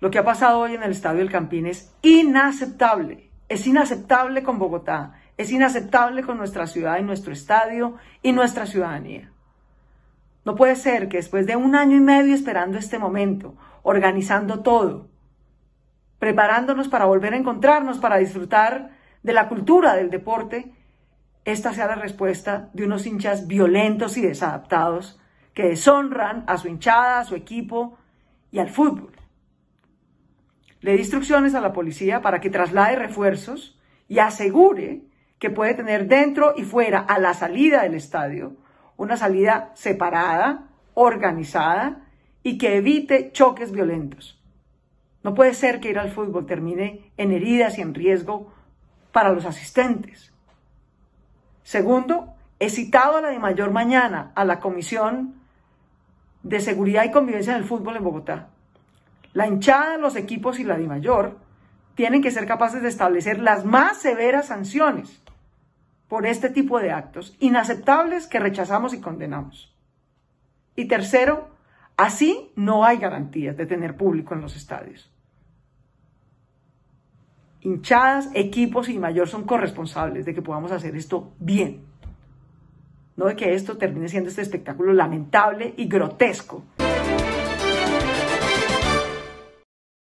Lo que ha pasado hoy en el Estadio del Campín es inaceptable. Es inaceptable con Bogotá. Es inaceptable con nuestra ciudad y nuestro estadio y nuestra ciudadanía. No puede ser que después de un año y medio esperando este momento, organizando todo, preparándonos para volver a encontrarnos, para disfrutar de la cultura del deporte, esta sea la respuesta de unos hinchas violentos y desadaptados que deshonran a su hinchada, a su equipo y al fútbol. Le dé instrucciones a la policía para que traslade refuerzos y asegure que puede tener dentro y fuera, a la salida del estadio, una salida separada, organizada y que evite choques violentos. No puede ser que ir al fútbol termine en heridas y en riesgo para los asistentes. Segundo, he citado a la de mayor mañana a la Comisión de Seguridad y Convivencia del Fútbol en Bogotá la hinchada, los equipos y la mayor tienen que ser capaces de establecer las más severas sanciones por este tipo de actos inaceptables que rechazamos y condenamos. Y tercero, así no hay garantías de tener público en los estadios. Hinchadas, equipos y mayor son corresponsables de que podamos hacer esto bien, no de que esto termine siendo este espectáculo lamentable y grotesco